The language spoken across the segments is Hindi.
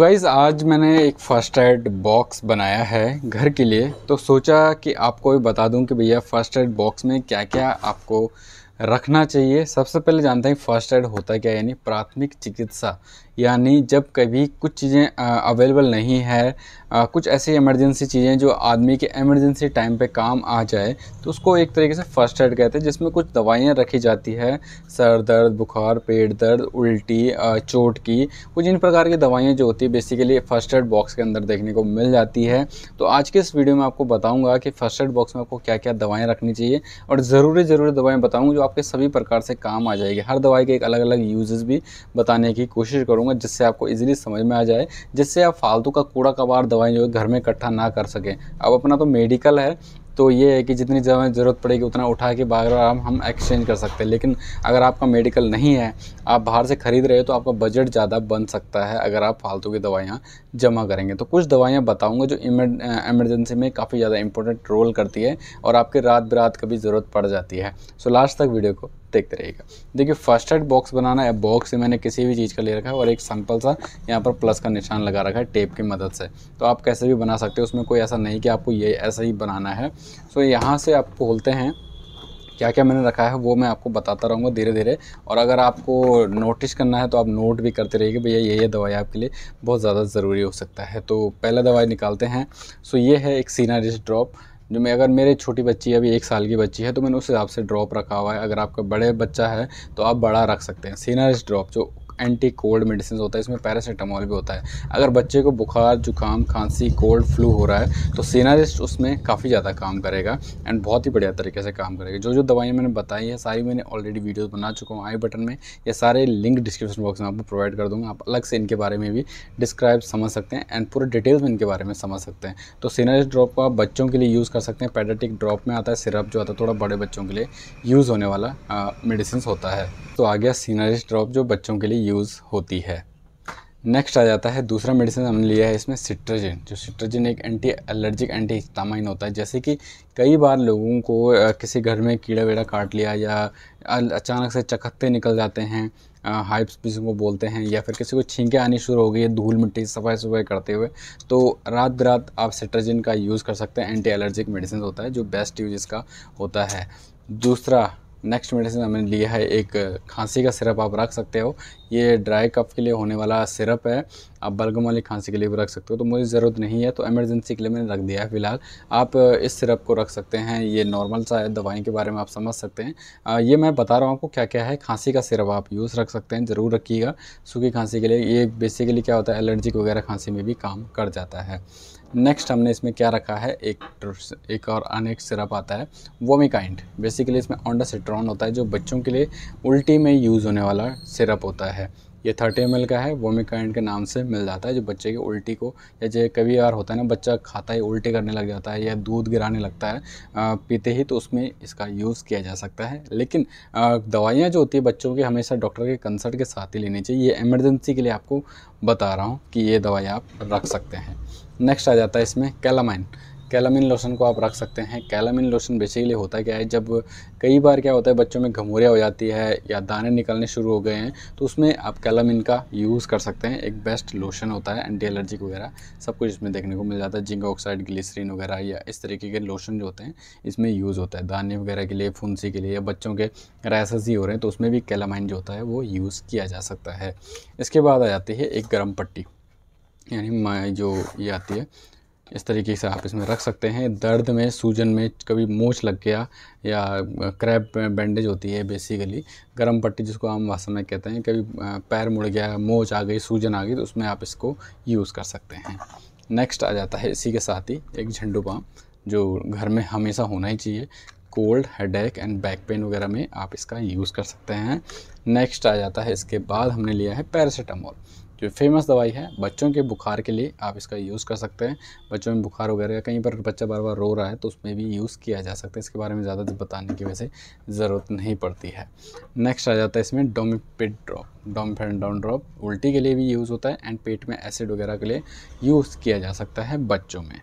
गाइज तो आज मैंने एक फर्स्ट एड बॉक्स बनाया है घर के लिए तो सोचा कि आपको भी बता दूं कि भैया फ़र्स्ट एड बॉक्स में क्या क्या आपको रखना चाहिए सबसे पहले जानते हैं फर्स्ट एड होता क्या है यानी प्राथमिक चिकित्सा यानी जब कभी कुछ चीज़ें अवेलेबल नहीं है आ, कुछ ऐसी इमरजेंसी चीज़ें जो आदमी के इमरजेंसी टाइम पे काम आ जाए तो उसको एक तरीके से फर्स्ट एड कहते हैं जिसमें कुछ दवाइयाँ रखी जाती है सर दर्द बुखार पेट दर्द उल्टी आ, चोट की कुछ इन प्रकार की दवाइयाँ जो होती है बेसिकली फ़र्स्ट एड बॉक्स के अंदर देखने को मिल जाती है तो आज के इस वीडियो में आपको बताऊँगा कि फ़र्स्ट एड बॉक्स में आपको क्या क्या दवाएँ रखनी चाहिए और ज़रूरी ज़रूरी दवाएँ बताऊँगा जो आपके सभी प्रकार से काम आ जाएगी हर दवाई के एक अलग अलग यूज़ भी बताने की कोशिश करूँगा करूँगा जिससे आपको इजीली समझ में आ जाए जिससे आप फालतू का कूड़ा कबाड़ दवाएं जो है घर में इकट्ठा ना कर सकें अब अपना तो मेडिकल है तो ये है कि जितनी जगह ज़रूरत पड़ेगी उतना उठा के बाजार हम एक्सचेंज कर सकते हैं लेकिन अगर आपका मेडिकल नहीं है आप बाहर से ख़रीद रहे हो तो आपका बजट ज़्यादा बन सकता है अगर आप फालतू की दवाइयाँ जमा करेंगे तो कुछ दवाइयाँ बताऊँगा जो इमरजेंसी में काफ़ी ज़्यादा इंपॉर्टेंट रोल करती है और आपके रात बिरात कभी ज़रूरत पड़ जाती है सो लास्ट तक वीडियो को देखते रहिएगा देखिए फर्स्ट एड बॉक्स बनाना है बॉक्स से मैंने किसी भी चीज़ का ले रखा है और एक सिंपल सा यहाँ पर प्लस का निशान लगा रखा है टेप की मदद से तो आप कैसे भी बना सकते हो उसमें कोई ऐसा नहीं कि आपको ये ऐसा ही बनाना है सो यहाँ से आप खोलते हैं क्या क्या मैंने रखा है वो मैं आपको बताता रहूँगा धीरे धीरे और अगर आपको नोटिस करना है तो आप नोट भी करते रहिए भैया ये ये दवाई आपके लिए बहुत ज़्यादा ज़रूरी हो सकता है तो पहला दवाई निकालते हैं सो ये है एक सीनारिस ड्रॉप जो मैं अगर मेरे छोटी बच्ची अभी एक साल की बच्ची है तो मैंने उस हिसाब से ड्रॉप रखा हुआ है अगर आपका बड़े बच्चा है तो आप बड़ा रख सकते हैं सीनर्स ड्रॉप जो एंटी कोल्ड मेडिसिन होता है इसमें पैरासीटामोल भी होता है अगर बच्चे को बुखार जुकाम खांसी कोल्ड फ्लू हो रहा है तो सीनारिस्ट उसमें काफ़ी ज़्यादा काम करेगा एंड बहुत ही बढ़िया तरीके से काम करेगा जो जो दवाइयाँ मैंने बताई है सारी मैंने ऑलरेडी वीडियोज़ बना चुका हूँ आई बटन में ये सारे लिंक डिस्क्रिप्शन बॉक्स में आपको प्रोवाइड कर दूँगा आप अलग से इनके बारे में भी डिस्क्राइब समझ सकते हैं एंड पूरे डिटेल्स में इनके बारे में समझ सकते हैं तो सीनारिस्ट ड्रॉप को आप बच्चों के लिए यूज़ कर सकते हैं पैडेटिक ड्रॉप में आता है सिरप जो आता है थोड़ा बड़े बच्चों के लिए यूज़ होने वाला मेडिसिन होता है तो आ गया सीनारिस्ट ड्रॉप जो बच्चों के लिए यूज़ होती है नेक्स्ट आ जाता है दूसरा मेडिसिन हमने लिया है इसमें सिट्रजिन जो सिट्रजिन एक एंटी एलर्जिक एंटी हिस्टामाइन होता है जैसे कि कई बार लोगों को किसी घर में कीड़ा वीड़ा काट लिया या अचानक से चखत्ते निकल जाते हैं हाइप्स किसी को बोलते हैं या फिर किसी को छींके आनी शुरू हो गई है धूल मिट्टी सफाई सफाई करते हुए तो रात बिरात आप सिट्रजिन का यूज़ कर सकते हैं एंटी एलर्जिक मेडिसिन होता है जो बेस्ट यूज इसका होता है दूसरा नेक्स्ट मेडिसिन हमने लिया है एक खांसी का सिरप आप रख सकते हो ये ड्राई कफ के लिए होने वाला सिरप है आप बलगम वाली खांसी के लिए भी रख सकते हो तो मुझे ज़रूरत नहीं है तो एमरजेंसी के लिए मैंने रख दिया है फ़िलहाल आप इस सिरप को रख सकते हैं ये नॉर्मल सा है दवाई के बारे में आप समझ सकते हैं आ, ये मैं बता रहा हूँ आपको क्या क्या है खांसी का सिरप आप यूज़ रख सकते हैं ज़रूर रखिएगा सूखी खांसी के लिए ये बेसिकली क्या होता है एलर्जिक वगैरह खांसी में भी काम कर जाता है नेक्स्ट हमने इसमें क्या रखा है एक एक और अनेक सिरप आता है वोमिकाइंड बेसिकली इसमें ऑनडा सिट्रॉन रेस्टोरेंट होता है जो बच्चों के लिए उल्टी में यूज़ होने वाला सिरप होता है ये थर्टी एम का है वोमिकाइंड के नाम से मिल जाता है जो बच्चे की उल्टी को या जो कभी बार होता है ना बच्चा खाता है उल्टी करने लग जाता है या दूध गिराने लगता है आ, पीते ही तो उसमें इसका यूज़ किया जा सकता है लेकिन दवाइयाँ जो होती है बच्चों की हमेशा डॉक्टर के कंसल्ट के साथ ही लेनी चाहिए ये एमरजेंसी के लिए आपको बता रहा हूँ कि ये दवाई आप रख सकते हैं नेक्स्ट आ जाता है इसमें कैलामाइन कैलामिन लोशन को आप रख सकते हैं कैलामिन लोशन बेसिकली होता क्या है जब कई बार क्या होता है बच्चों में घमोरिया हो जाती है या दाने निकलने शुरू हो गए हैं तो उसमें आप कैलामिन का यूज़ कर सकते हैं एक बेस्ट लोशन होता है एंटी एलर्जिक वगैरह सब कुछ इसमें देखने को मिल जाता है जिंक ऑक्साइड ग्लिसरीन वगैरह या इस तरीके के लोशन जो होते हैं इसमें यूज़ होता है दाने वगैरह के लिए फुंसी के लिए या बच्चों के रैसेस ही हो रहे हैं तो उसमें भी कैलामाइन जो होता है वो यूज़ किया जा सकता है इसके बाद आ जाती है एक गर्म पट्टी यानी जो ये आती है इस तरीके से आप इसमें रख सकते हैं दर्द में सूजन में कभी मोच लग गया या क्रैप बैंडेज होती है बेसिकली गर्म पट्टी जिसको आम भाषा में कहते हैं कभी पैर मुड़ गया मोच आ गई सूजन आ गई तो उसमें आप इसको यूज़ कर सकते हैं नेक्स्ट आ जाता है इसी के साथ ही एक झंडू पाम जो घर में हमेशा होना ही चाहिए cold headache and back pain वगैरह में आप इसका यूज़ कर सकते हैं नेक्स्ट आ जाता है इसके बाद हमने लिया है पैरासीटामोल जो फेमस दवाई है बच्चों के बुखार के लिए आप इसका यूज़ कर सकते हैं बच्चों में बुखार वगैरह कहीं पर बच्चा बार बार रो रहा है तो उसमें भी यूज़ किया जा सकता है इसके बारे में ज़्यादा तो बताने की वैसे ज़रूरत नहीं पड़ती है नेक्स्ट आ जाता है इसमें डोमिपेड ड्रॉप डाउन ड्रॉप उल्टी के लिए भी यूज़ होता है एंड पेट में एसिड वगैरह के लिए यूज़ किया जा सकता है बच्चों में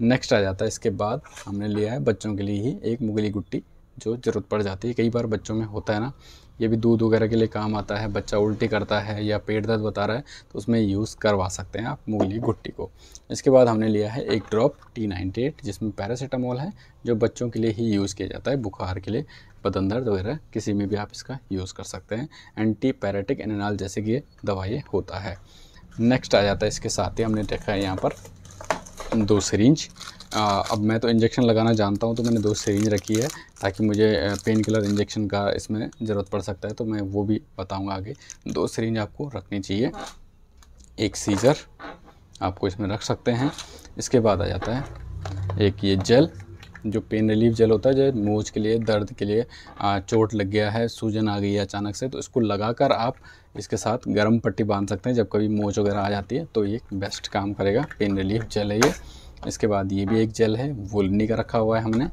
नेक्स्ट आ जाता है इसके बाद हमने लिया है बच्चों के लिए ही एक मुगली गुट्टी जो ज़रूरत पड़ जाती है कई बार बच्चों में होता है ना ये भी दूध वगैरह के लिए काम आता है बच्चा उल्टी करता है या पेट दर्द बता रहा है तो उसमें यूज़ करवा सकते हैं आप मूली गुट्टी को इसके बाद हमने लिया है एक ड्रॉप टी नाइनटी एट जिसमें पैरासीटामोल है जो बच्चों के लिए ही यूज़ किया जाता है बुखार के लिए बदन दर्द वगैरह किसी में भी आप इसका यूज़ कर सकते हैं एंटी पैराटिक एनाल जैसे कि दवाई होता है नेक्स्ट आ जाता है इसके साथ ही हमने देखा है यहाँ पर दो सरिंज अब मैं तो इंजेक्शन लगाना जानता हूँ तो मैंने दो सरिंज रखी है ताकि मुझे पेन किलर इंजेक्शन का इसमें ज़रूरत पड़ सकता है तो मैं वो भी बताऊँगा आगे दो सरिंज आपको रखनी चाहिए एक सीज़र आपको इसमें रख सकते हैं इसके बाद आ जाता है एक ये जेल जो पेन रिलीफ जेल होता है जो नोज के लिए दर्द के लिए चोट लग गया है सूजन आ गई है अचानक से तो इसको लगाकर आप इसके साथ गर्म पट्टी बांध सकते हैं जब कभी मोज वगैरह आ जाती है तो ये बेस्ट काम करेगा पेन रिलीफ जेल है ये इसके बाद ये भी एक जेल है वुलनी का रखा हुआ है हमने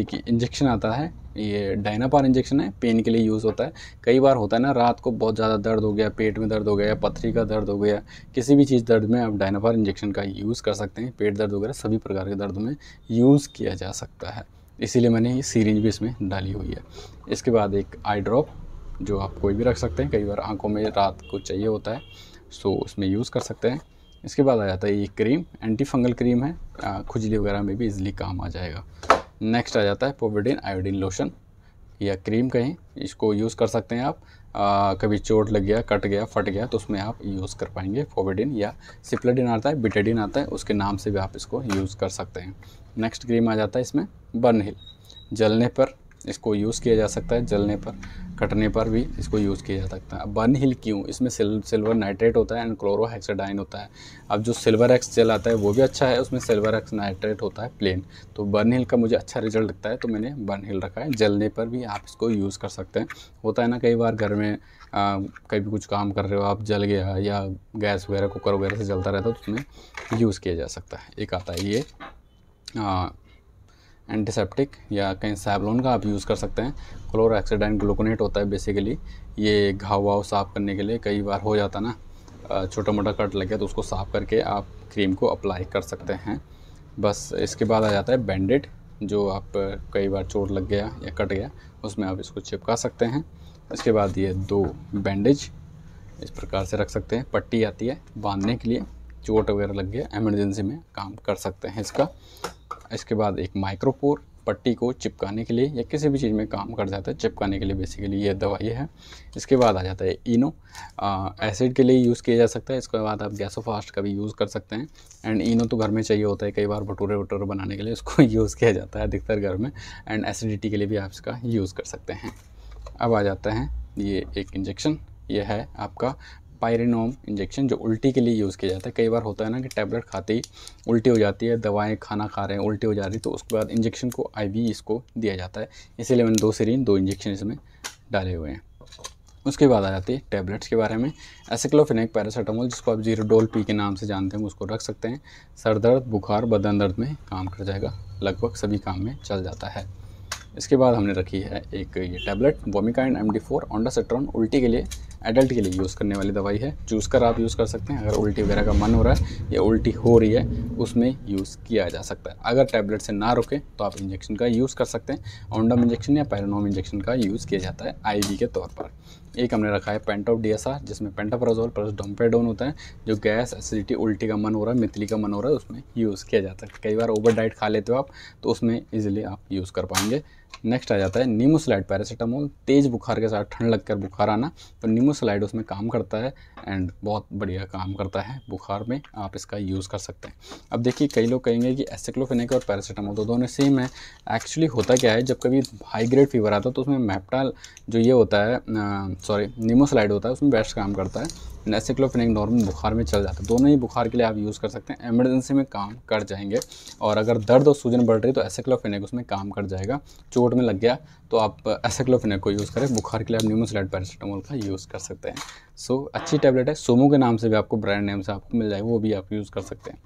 एक इंजेक्शन आता है ये डायनापार इंजेक्शन है पेन के लिए यूज़ होता है कई बार होता है ना रात को बहुत ज़्यादा दर्द हो गया पेट में दर्द हो गया पथरी का दर्द हो गया किसी भी चीज़ दर्द में आप डायनापार इंजेक्शन का यूज़ कर सकते हैं पेट दर्द वगैरह सभी प्रकार के दर्द में यूज़ किया जा सकता है इसीलिए मैंने ये सीरीज भी इसमें डाली हुई है इसके बाद एक आई ड्रॉप जो आप कोई भी रख सकते हैं कई बार आंखों में रात को चाहिए होता है सो उसमें यूज़ कर सकते हैं इसके बाद आ जाता है ये क्रीम एंटी फंगल क्रीम है खुजली वगैरह में भी इजली काम आ जाएगा नेक्स्ट आ जाता है पोविडिन आयोडीन लोशन या क्रीम कहीं इसको यूज़ कर सकते हैं आप आ, कभी चोट लग गया कट गया फट गया तो उसमें आप यूज़ कर पाएंगे फोविडिन या सिप्लेडिन आता है बिटेडिन आता है उसके नाम से भी आप इसको यूज़ कर सकते हैं नेक्स्ट क्रीम आ जाता है इसमें बर्न हिल जलने पर इसको यूज़ किया जा सकता है जलने पर कटने पर भी इसको यूज़ किया जा सकता है अब बर्न हिल क्यों इसमें सिल, सिल्वर नाइट्रेट होता है एंड क्लोरोहेक्साडाइन होता है अब जो सिल्वर एक्स जल आता है वो भी अच्छा है उसमें सिल्वर एक्स नाइट्रेट होता है प्लेन तो बर्न हिल का मुझे अच्छा रिजल्ट लगता है तो मैंने बर्न हिल रखा है जलने पर भी आप इसको यूज़ कर सकते हैं होता है ना कई बार घर में कभी भी कुछ काम कर रहे हो आप जल गया या गैस वगैरह कुकर वगैरह से जलता रहता है तो उसमें यूज़ किया जा सकता है एक आता है ये एंटीसेप्टिक या कहीं सैबलोन का आप यूज़ कर सकते हैं क्लोराक्सीडाइन ग्लूकोनेट होता है बेसिकली ये घाव वाव साफ़ करने के लिए कई बार हो जाता ना छोटा मोटा कट लगे तो उसको साफ़ करके आप क्रीम को अप्लाई कर सकते हैं बस इसके बाद आ जाता है बैंडेड जो आप कई बार चोट लग गया या कट गया उसमें आप इसको चिपका सकते हैं इसके बाद ये दो बैंडेज इस प्रकार से रख सकते हैं पट्टी आती है बांधने के लिए चोट वगैरह लग गया एमरजेंसी में काम कर सकते हैं इसका इसके बाद एक माइक्रोपोर पट्टी को चिपकाने के लिए या किसी भी चीज़ में काम कर जाता है चिपकाने के लिए बेसिकली ये दवाई है इसके बाद आ जाता है इनो एसिड के लिए यूज़ किया जा सकता है इसके बाद आप गैसोफास्ट का भी यूज़ कर सकते हैं एंड इनो तो घर में चाहिए होता है कई बार भटूरे वटूरे बनाने के लिए इसको यूज़ किया जाता है अधिकतर घर में एंड एसिडिटी के लिए भी आप इसका यूज़ कर सकते हैं अब आ जाता है ये एक इंजेक्शन ये है आपका पायरिनोम इंजेक्शन जो उल्टी के लिए यूज़ किया जाता है कई बार होता है ना कि टैबलेट खाते ही उल्टी हो जाती है दवाएं खाना खा रहे हैं उल्टी हो जा रही है तो उसके बाद इंजेक्शन को आई इसको दिया जाता है इसीलिए मैंने दो सीरीन दो इंजेक्शन इसमें डाले हुए हैं उसके बाद आ जाती है टैबलेट्स के बारे में एसिक्लोफिनक पैरासीटामोल जिसको आप जीरो डोल पी के नाम से जानते हैं उसको रख सकते हैं सर दर्द बुखार बदन दर्द में काम कर जाएगा लगभग सभी काम में चल जाता है इसके बाद हमने रखी है एक ये tablet Vomikind M D four ondansetron उल्टी के लिए एडल्ट के लिए यूज़ करने वाली दवाई है चूज़ कर आप यूज़ कर सकते हैं अगर उल्टी वगैरह का मन हो रहा है या उल्टी हो रही है उसमें यूज़ किया जा सकता है अगर टैबलेट से ना रुके तो आप इंजेक्शन का यूज़ कर सकते हैं ऑन्डम इंजेक्शन या पैरानोम इंजेक्शन का यूज़ किया जाता है आई के तौर पर एक हमने रखा है पेंटॉप डी जिसमें पेंटाप्राजोल प्लस डोम्पेडोन होता है जो गैस एसिडिटी उल्टी का मन हो रहा है मितली का मन हो रहा है उसमें यूज़ किया जाता है कई बार ओवर डाइट खा लेते हो आप तो उसमें ईजिली आप यूज़ कर पाएंगे नेक्स्ट आ जाता है नीमोसलाइड पैरासीटामोल तेज़ बुखार के साथ ठंड लगकर बुखार आना तो नीमोसलाइड उसमें काम करता है एंड बहुत बढ़िया काम करता है बुखार में आप इसका यूज़ कर सकते हैं अब देखिए कई लोग कहेंगे कि एसिक्लोफेनिक और पैरासीटामोल तो दोनों सेम है एक्चुअली होता क्या है जब कभी हाई ग्रेड फीवर आता है तो उसमें मैप्टाल जो ये होता है सॉरी नीमोसलाइड होता है उसमें बेस्ट काम करता है एसिक्लोफेनिक नॉर्मल बुखार में चल जाता है दोनों ही बुखार के लिए आप यूज़ कर सकते हैं एमरजेंसी में काम कर जाएंगे और अगर दर्द और सूजन बढ़ रही तो एसिक्लोफेनिक उसमें काम कर जाएगा चोट में लग गया तो आप एसिक्लोफेनिक को यूज़ करें बुखार के लिए आप न्यूमोसलाइड पैरासीटामोल का यूज़ कर सकते हैं सो so, अच्छी टैबलेट है सोमो के नाम से भी आपको ब्रांड नेम से आपको मिल जाएगा वो भी आप यूज़ कर सकते हैं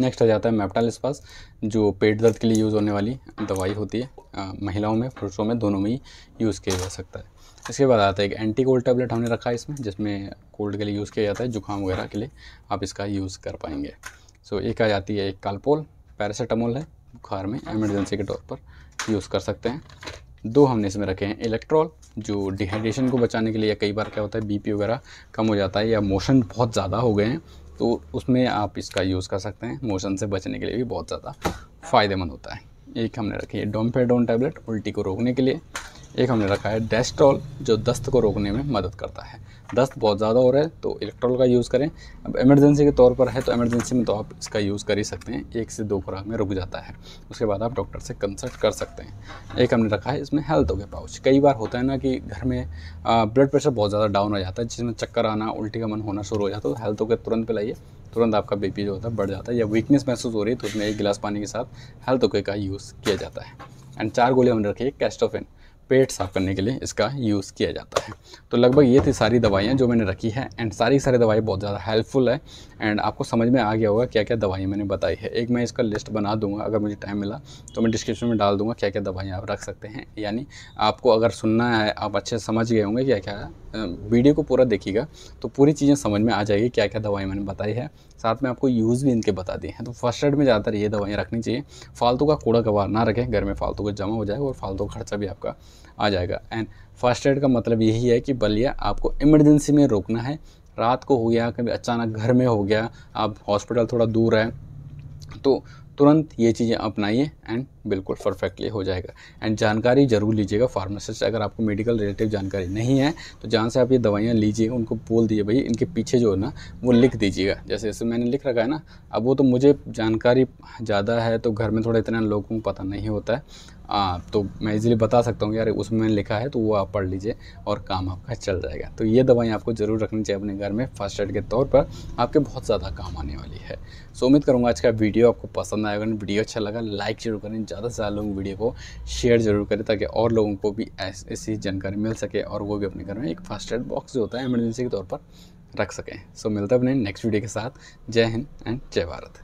नेक्स्ट आ जाता है मेप्टाल स्पास जो पेट दर्द के लिए यूज़ होने वाली दवाई होती है महिलाओं में पुरुषों में दोनों में ही यूज़ किया जा सकता है इसके बाद आता है एक एंटी कोल्ड टैबलेट हमने रखा है इसमें जिसमें कोल्ड के लिए यूज़ किया जाता है जुकाम वगैरह के लिए आप इसका यूज़ कर पाएंगे सो एक आ जाती है एक कालपोल पैरासीटामोल है बुखार में एमरजेंसी के तौर पर यूज़ कर सकते हैं दो हमने इसमें रखे हैं इलेक्ट्रॉल जो डिहाइड्रेशन को बचाने के लिए या कई बार क्या होता है बीपी वगैरह कम हो जाता है या मोशन बहुत ज़्यादा हो गए हैं तो उसमें आप इसका यूज़ कर सकते हैं मोशन से बचने के लिए भी बहुत ज़्यादा फ़ायदेमंद होता है एक हमने रखी है डोमफेडोन टैबलेट उल्टी को रोकने के लिए एक हमने रखा है डेस्ट्रॉल जो दस्त को रोकने में मदद करता है दस्त बहुत ज़्यादा हो रहा है तो इलेक्ट्रॉल का यूज़ करें अब इमरजेंसी के तौर पर है तो इमरजेंसी में तो आप इसका यूज़ कर ही सकते हैं एक से दो खुराक में रुक जाता है उसके बाद आप डॉक्टर से कंसल्ट कर सकते हैं एक हमने रखा है इसमें हेल्थ हो गया पाउच कई बार होता है ना कि घर में ब्लड प्रेशर बहुत ज़्यादा डाउन हो जाता है जिसमें चक्कर आना उल्टी का मन होना शुरू हो जाता है तो हेल्थ हो गया तुरंत पिलाइए तुरंत आपका बीपी जो होता है बढ़ जाता है या वीकनेस महसूस हो रही है तो उसमें एक गिलास पानी के साथ हेल्थ ओके का यूज़ किया जाता है एंड चार गोली हमने रखी है कैस्टोफिन पेट साफ करने के लिए इसका यूज़ किया जाता है तो लगभग ये थी सारी दवाइयाँ जो मैंने रखी है एंड सारी सारी दवाई बहुत ज़्यादा हेल्पफुल है एंड आपको समझ में आ गया होगा क्या क्या दवाइयाँ मैंने बताई है एक मैं इसका लिस्ट बना दूंगा अगर मुझे टाइम मिला तो मैं डिस्क्रिप्शन में डाल दूँगा क्या क्या दवाइयाँ आप रख सकते हैं यानी आपको अगर सुनना है आप अच्छे समझ गए होंगे क्या क्या वीडियो को पूरा देखिएगा तो पूरी चीज़ें समझ में आ जाएगी क्या क्या दवाई मैंने बताई है साथ में आपको यूज़ भी इनके बता दिए हैं तो फर्स्ट एड में ज़्यादातर ये दवाइयाँ रखनी चाहिए फालतू का कूड़ा कबार ना रखें घर में फालतू का जमा हो जाएगा और फालतू का खर्चा भी आपका आ जाएगा एंड फर्स्ट एड का मतलब यही है कि बलिया आपको इमरजेंसी में रोकना है रात को हो गया कभी अचानक घर में हो गया आप हॉस्पिटल थोड़ा दूर है तो तुरंत ये चीज़ें अपनाइए एंड बिल्कुल परफेक्टली हो जाएगा एंड जानकारी ज़रूर लीजिएगा फार्मासिस्ट अगर आपको मेडिकल रिलेटिव जानकारी नहीं है तो जहाँ से आप ये दवाइयाँ लीजिए उनको बोल दीजिए भाई इनके पीछे जो है ना वो लिख दीजिएगा जैसे जैसे मैंने लिख रखा है ना अब वो तो मुझे जानकारी ज़्यादा है तो घर में थोड़ा इतना लोगों को पता नहीं होता है हाँ तो मैं इजीली बता सकता हूँ यार उसमें मैंने लिखा है तो वो आप पढ़ लीजिए और काम आपका चल जाएगा तो ये दवाई आपको ज़रूर रखनी चाहिए अपने घर में फर्स्ट एड के तौर पर आपके बहुत ज़्यादा काम आने वाली है सो उम्मीद करूँगा आज का वीडियो आपको पसंद आएगा वीडियो अच्छा लगा लाइक जरूर करें ज़्यादा से ज़्यादा लोग वीडियो को शेयर जरूर करें ताकि और लोगों को भी ऐसी जानकारी मिल सके और वो भी अपने घर में एक फर्स्ट एड बॉक्स जो होता है एमरजेंसी के तौर पर रख सकें सो मिलता है अपने नेक्स्ट वीडियो के साथ जय हिंद एंड जय भारत